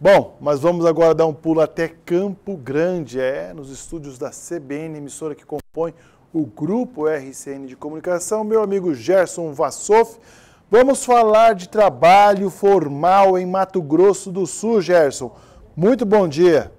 Bom, mas vamos agora dar um pulo até Campo Grande, é, nos estúdios da CBN, emissora que compõe o grupo RCN de comunicação, meu amigo Gerson Vassoff. Vamos falar de trabalho formal em Mato Grosso do Sul, Gerson. Muito bom dia.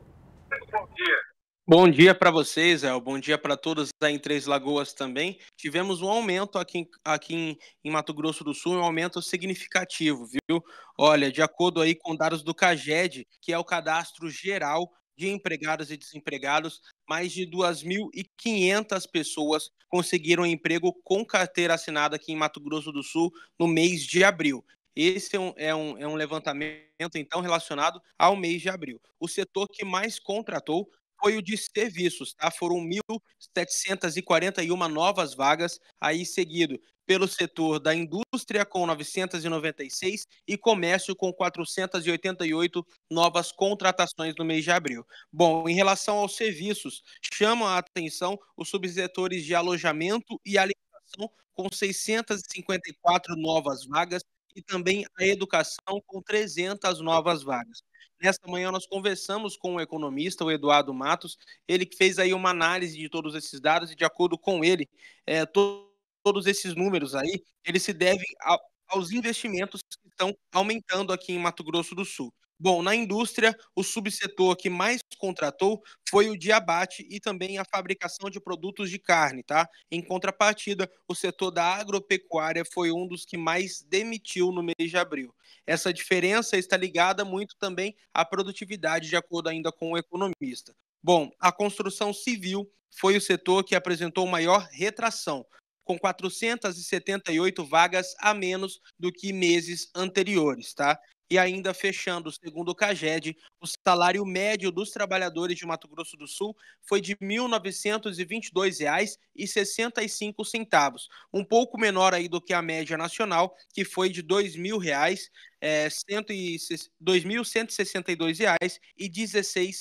Bom dia para vocês, El. Bom dia para todos aí em Três Lagoas também. Tivemos um aumento aqui, aqui em, em, Mato Grosso do Sul, um aumento significativo, viu? Olha, de acordo aí com dados do CAGED, que é o Cadastro Geral de Empregados e Desempregados, mais de 2.500 pessoas conseguiram emprego com carteira assinada aqui em Mato Grosso do Sul no mês de abril. Esse é um, é, um, é um, levantamento, então, relacionado ao mês de abril. O setor que mais contratou apoio de serviços, tá? Foram 1.741 novas vagas aí seguido pelo setor da indústria com 996 e comércio com 488 novas contratações no mês de abril. Bom, em relação aos serviços, chamam a atenção os subsetores de alojamento e alimentação com 654 novas vagas e também a educação, com 300 novas vagas. Nesta manhã nós conversamos com o economista, o Eduardo Matos, ele que fez aí uma análise de todos esses dados e de acordo com ele, é, to todos esses números aí, eles se devem a, aos investimentos estão aumentando aqui em Mato Grosso do Sul. Bom, na indústria, o subsetor que mais contratou foi o de abate e também a fabricação de produtos de carne, tá? Em contrapartida, o setor da agropecuária foi um dos que mais demitiu no mês de abril. Essa diferença está ligada muito também à produtividade, de acordo ainda com o economista. Bom, a construção civil foi o setor que apresentou maior retração, com 478 vagas a menos do que meses anteriores, tá? E ainda fechando, segundo o CAGED, o salário médio dos trabalhadores de Mato Grosso do Sul foi de R$ 1.922,65, um pouco menor aí do que a média nacional, que foi de R$ 2.162,16. É,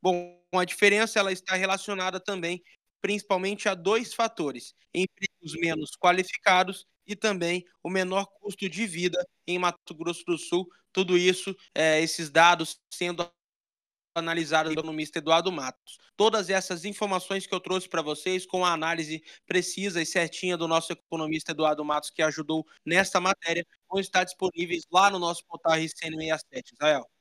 Bom, a diferença ela está relacionada também principalmente a dois fatores: empregos menos qualificados e também o menor custo de vida em Mato Grosso do Sul. Tudo isso, é, esses dados sendo analisado pelo economista Eduardo Matos. Todas essas informações que eu trouxe para vocês, com a análise precisa e certinha do nosso economista Eduardo Matos, que ajudou nesta matéria, vão estar disponíveis lá no nosso portal RCN67. Israel.